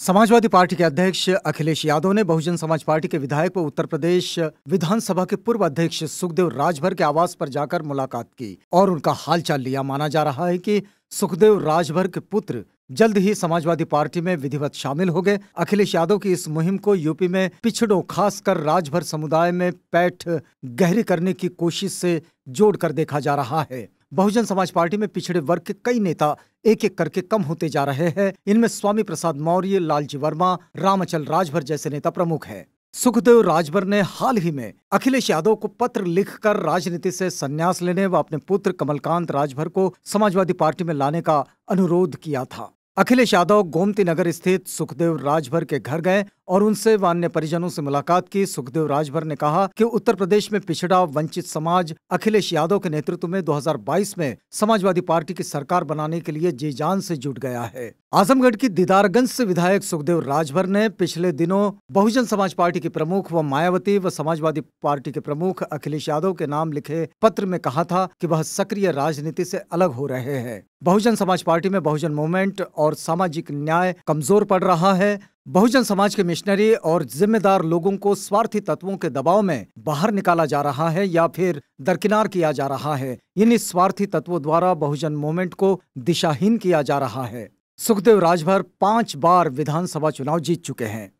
Samajwadi party के अध्यक्ष अखिलेश यादव ने बहुजन समाज पार्टी के विधायक व उत्तर प्रदेश विधानसभा के पूर्व अध्यक्ष सुखदेव राजभर के आवास पर जाकर मुलाकात की और उनका हालचाल लिया माना जा रहा है कि सुखदेव राजभर के पुत्र जल्द ही समाजवादी पार्टी में विधिवत शामिल हो गए अखिलेश यादव की इस मुहिम को यूपी में पिछड़ों खासकर राजभर समुदाय में पैठ गहरी करने की कोशिश से जोड़कर देखा जा रहा है बहुजन समाज पार्टी में पिछड़े वर्ग के कई नेता एक एक करके कम होते जा रहे हैं इनमें स्वामी प्रसाद मौर्य लालजी वर्मा रामचल राजभर जैसे नेता प्रमुख है सुखदेव राजभर ने हाल ही में अखिलेश यादव को पत्र लिखकर राजनीति से संन्यास लेने व अपने पुत्र कमलकांत राजभर को समाजवादी पार्टी में लाने का अनुरोध किया था अखिलेश यादव गोमती नगर स्थित सुखदेव राजभर के घर गए और उनसे वान्य परिजनों से मुलाकात की सुखदेव राजभर ने कहा कि उत्तर प्रदेश में पिछड़ा वंचित समाज अखिलेश यादव के नेतृत्व में 2022 में समाजवादी पार्टी की सरकार बनाने के लिए जी जान से जुट गया है आजमगढ़ की दीदारगंज से विधायक सुखदेव राजभर ने पिछले दिनों बहुजन समाज पार्टी के प्रमुख व मायावती व समाजवादी पार्टी के प्रमुख अखिलेश यादव के नाम लिखे पत्र में कहा था की वह सक्रिय राजनीति से अलग हो रहे हैं बहुजन समाज पार्टी में बहुजन मूवमेंट और सामाजिक न्याय कमजोर पड़ रहा है बहुजन समाज के मिशनरी और जिम्मेदार लोगों को स्वार्थी तत्वों के दबाव में बाहर निकाला जा रहा है या फिर दरकिनार किया जा रहा है इन स्वार्थी तत्वों द्वारा बहुजन मूवमेंट को दिशाहीन किया जा रहा है सुखदेव राजभर पांच बार विधानसभा चुनाव जीत चुके हैं